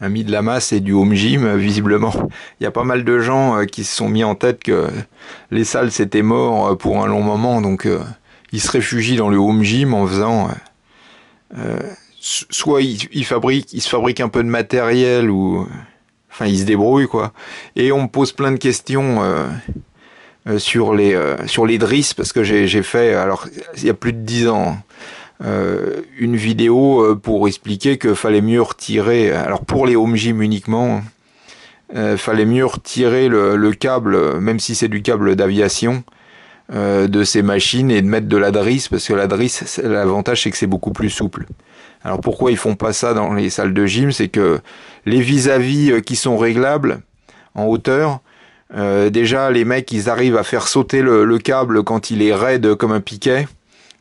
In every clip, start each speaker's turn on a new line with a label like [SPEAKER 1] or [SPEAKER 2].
[SPEAKER 1] a mis de la masse et du home gym, euh, visiblement. Il y a pas mal de gens euh, qui se sont mis en tête que les salles c'était mort euh, pour un long moment, donc ils se réfugient dans le home gym en faisant. soit ils, fabriquent, ils se fabriquent un peu de matériel ou. Enfin, ils se débrouillent, quoi. Et on me pose plein de questions. sur les sur les drisses parce que j'ai fait alors il y a plus de dix ans hein, euh, une vidéo euh, pour expliquer que fallait mieux retirer, alors pour les home gym uniquement, euh, fallait mieux retirer le, câble, même si c'est du câble d'aviation, de ces machines et de mettre de la drisse, parce que la drisse, l'avantage c'est que c'est beaucoup plus souple. Alors pourquoi ils font pas ça dans les salles de gym C'est que les vis-à-vis qui sont réglables en hauteur, déjà les mecs ils arrivent à faire sauter le câble quand il est raide comme un piquet.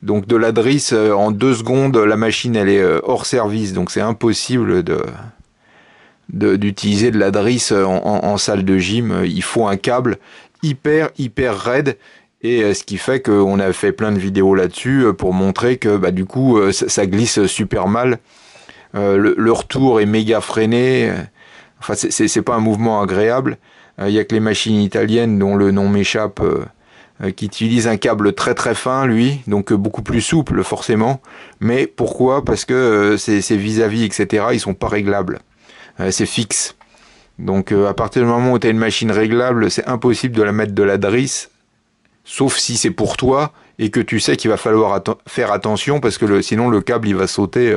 [SPEAKER 1] Donc de la drisse, euh, en deux secondes, la machine elle est euh, hors service, donc c'est impossible de d'utiliser de, la drisse euh, en, salle de gym. Il faut un câble hyper hyper raide. Et ce qui fait qu'on a fait plein de vidéos là-dessus pour montrer que bah, du coup ça, glisse super mal. le, retour est méga freiné. Enfin, c'est pas un mouvement agréable. Il y a que les machines italiennes dont le nom m'échappe. Euh, qui utilise un câble très très fin, lui, donc euh, beaucoup plus souple forcément. Mais pourquoi Parce que ces euh, vis-à-vis, etc., ils sont pas réglables. c'est fixe. Donc à partir du moment où tu as une machine réglable, c'est impossible de la mettre de la drisse, sauf si c'est pour toi et que tu sais qu'il va falloir faire attention parce que sinon le câble il va sauter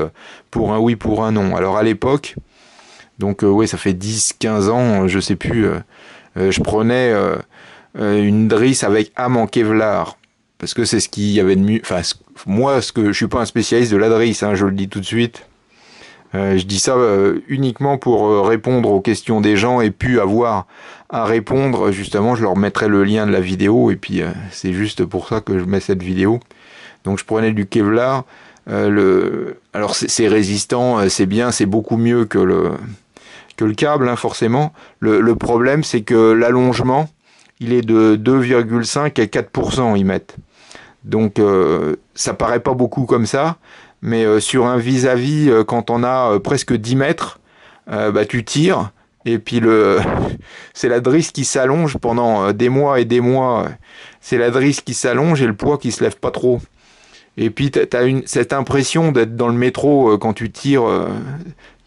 [SPEAKER 1] pour un oui, pour un non. Alors à l'époque, donc oui, ça fait 10-15 ans, je sais plus, je prenais... Euh, une drisse avec âme en Kevlar, parce que c'est ce qu'il y avait de mieux. Enfin, moi, ce que je suis pas un spécialiste de la drisse, hein, je le dis tout de suite. Euh, je dis ça euh, uniquement pour répondre aux questions des gens et puis avoir à répondre. Justement, je leur mettrai le lien de la vidéo et puis c'est juste pour ça que je mets cette vidéo. Donc je prenais du Kevlar. le... Alors c'est résistant, c'est bien, c'est beaucoup mieux que le, que le câble, hein, forcément. le problème, c'est que l'allongement, il est de 2,5 à 4 ils mettent. Donc euh, ça paraît pas beaucoup comme ça, mais euh, sur un vis-à-vis, euh, quand on a presque 10 mètres, bah, tu tires, et puis le, c'est la drisse qui s'allonge pendant des mois et des mois. C'est la drisse qui s'allonge et le poids qui se lève pas trop. Et puis, tu as une, cette impression d'être dans le métro quand tu tires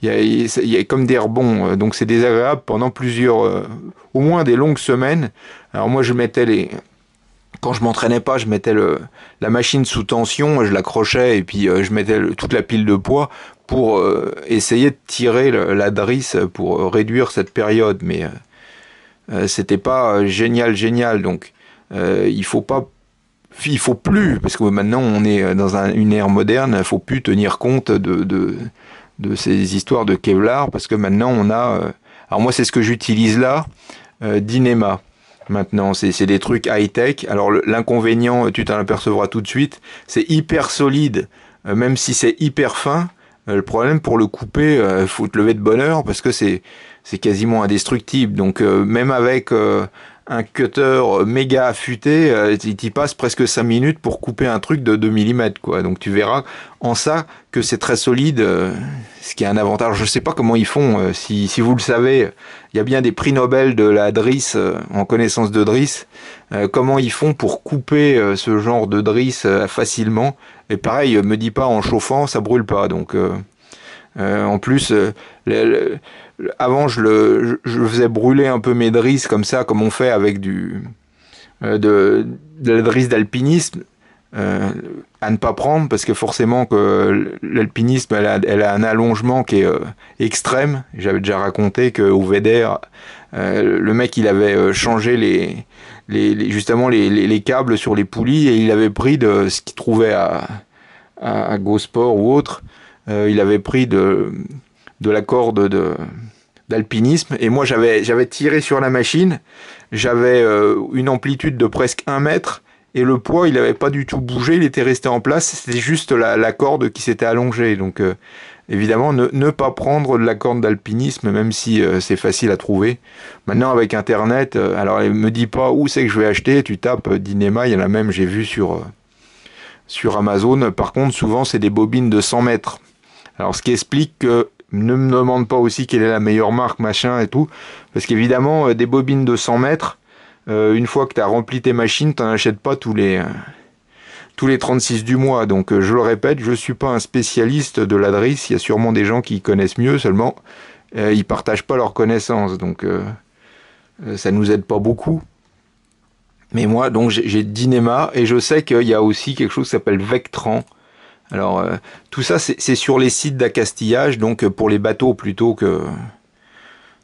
[SPEAKER 1] il y, y, a, comme des rebonds, euh, donc c'est désagréable pendant plusieurs, euh, au moins des longues semaines. Alors moi je mettais les, quand je m'entraînais pas, je mettais le, la machine sous tension, je l'accrochais et puis euh, je mettais toute la pile de poids pour essayer de tirer la drisse pour réduire cette période, mais c'était pas génial, génial. Donc il faut pas il faut plus, parce que maintenant on est dans une ère moderne, il faut plus tenir compte de, de, de ces histoires de Kevlar parce que maintenant on a euh, alors moi c'est ce que j'utilise là euh, d'Inema maintenant. C'est des trucs high-tech. Alors l'inconvénient, euh, tu t'en apercevras tout de suite, c'est hyper solide, même si c'est hyper fin. le problème pour le couper, il faut te lever de bonne heure parce que c'est quasiment indestructible. Donc même avec un cutter euh, méga affûté, euh, il t'y passe presque cinq minutes pour couper un truc de 2 mm. Quoi. Donc tu verras en ça que c'est très solide, euh, ce qui est un avantage. Je sais pas comment ils font, si, si, vous le savez, il y a bien des prix Nobel de la drisse, en connaissance de drisse, comment ils font pour couper ce genre de drisse facilement. Et pareil, me dis pas en chauffant, ça brûle pas. Donc euh, en plus, euh, avant, je, faisais brûler un peu mes drisses comme ça, comme on fait avec euh, de, la drisse d'alpinisme, à ne pas prendre, parce que forcément que l'alpinisme, elle, a, un allongement qui est extrême. J'avais déjà raconté qu'au Véder, le mec, il avait changé les, justement les, câbles sur les poulies et il avait pris de ce qu'il trouvait à, à GoSport ou autre. Euh, il avait pris de, la corde d'alpinisme et moi j'avais tiré sur la machine j'avais euh, une amplitude de presque 1 mètre et le poids il n'avait pas du tout bougé il était resté en place c'était juste la, corde qui s'était allongée donc euh, évidemment ne, pas prendre de la corde d'alpinisme même si c'est facile à trouver maintenant avec internet alors alors ne me dit pas où c'est que je vais acheter tu tapes Dinema il y en a même j'ai vu sur Amazon par contre souvent c'est des bobines de 100 mètres alors ce qui explique que ne me demande pas aussi quelle est la meilleure marque, machin et tout, parce qu'évidemment, euh, des bobines de 100 mètres, euh, une fois que tu as rempli tes machines, tu n'en achètes pas tous les, euh, tous les 36 du mois. Donc je le répète, je ne suis pas un spécialiste de l'adresse, il y a sûrement des gens qui connaissent mieux, seulement ils partagent pas leurs connaissances, donc ça ne nous aide pas beaucoup. Mais moi, donc j'ai Dinema, et je sais qu'il y a aussi quelque chose qui s'appelle Vectran, alors euh, tout ça c'est sur les sites d'accastillage, donc euh, pour les bateaux plutôt que...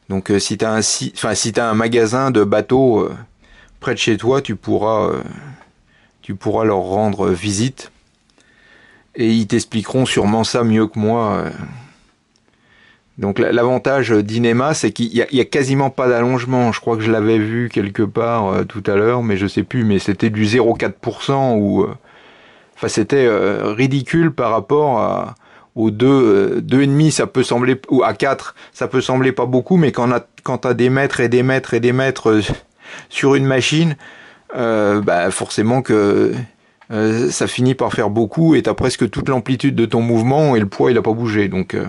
[SPEAKER 1] Donc euh, si t'as un si... enfin, si un magasin de bateaux près de chez toi, tu pourras, tu pourras leur rendre visite. Et ils t'expliqueront sûrement ça mieux que moi. Donc l'avantage d'Inema, c'est qu'il y a, a, quasiment pas d'allongement. Je crois que je l'avais vu quelque part tout à l'heure, mais je sais plus. Mais c'était du 0,4% ou Enfin, c'était euh, ridicule par rapport à, aux deux, euh, deux et demi, ça peut sembler, ou à quatre, ça peut sembler pas beaucoup, mais quand, on a, quand t'as des mètres et des mètres et des mètres euh, sur une machine, bah, forcément que euh, ça finit par faire beaucoup et as presque toute l'amplitude de ton mouvement et le poids il a pas bougé. Donc, euh,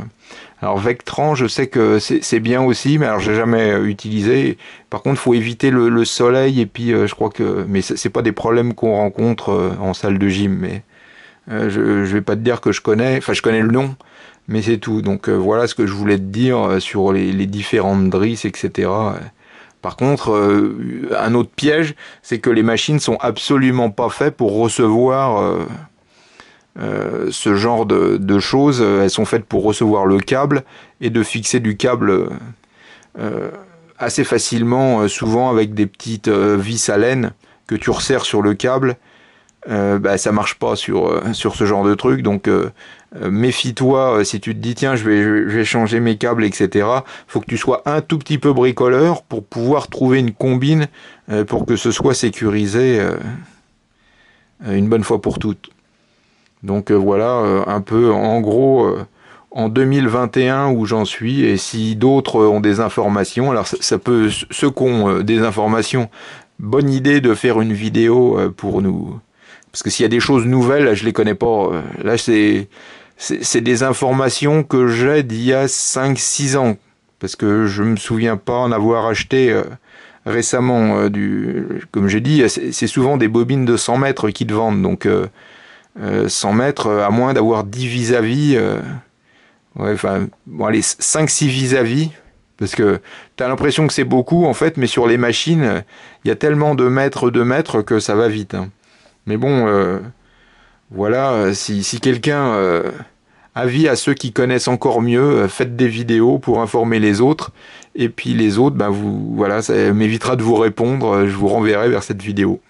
[SPEAKER 1] alors Vectran, je sais que c'est bien aussi, mais alors j'ai jamais euh, utilisé. Par contre, faut éviter le, soleil et puis je crois que, mais c'est pas des problèmes qu'on rencontre en salle de gym, mais je, je vais pas te dire que je connais, enfin je connais le nom, mais c'est tout. Donc voilà ce que je voulais te dire sur les, les différentes drisses, etc. Par contre, euh, un autre piège, c'est que les machines sont absolument pas faites pour recevoir euh, euh, ce genre de, choses. Elles sont faites pour recevoir le câble et de fixer du câble assez facilement, souvent avec des petites vis à laine que tu resserres sur le câble. Bah, ça marche pas sur, sur ce genre de truc. Donc euh, méfie-toi euh, si tu te dis tiens je vais, changer mes câbles etc faut que tu sois un tout petit peu bricoleur pour pouvoir trouver une combine euh, pour que ce soit sécurisé une bonne fois pour toutes donc voilà un peu en gros en 2021 où j'en suis et si d'autres ont des informations alors ça, peut ceux qui ont des informations bonne idée de faire une vidéo pour nous parce que s'il y a des choses nouvelles, là, je les connais pas. Euh, là, c'est c'est des informations que j'ai d'il y a 5-6 ans. Parce que je me souviens pas en avoir acheté euh, récemment. Euh, du, comme j'ai dit, c'est souvent des bobines de 100 mètres qui te vendent. Donc 100 mètres, à moins d'avoir 10 vis-à-vis. enfin, bon, allez, 5-6 vis-à-vis. Parce que tu as l'impression que c'est beaucoup, en fait, mais sur les machines, il y a tellement de mètres, de mètres que ça va vite. Hein. Mais bon, euh, voilà, euh, si, si quelqu'un... Euh, avis à ceux qui connaissent encore mieux, euh, faites des vidéos pour informer les autres. Et puis les autres, ben vous, voilà, ça m'évitera de vous répondre. Je vous renverrai vers cette vidéo.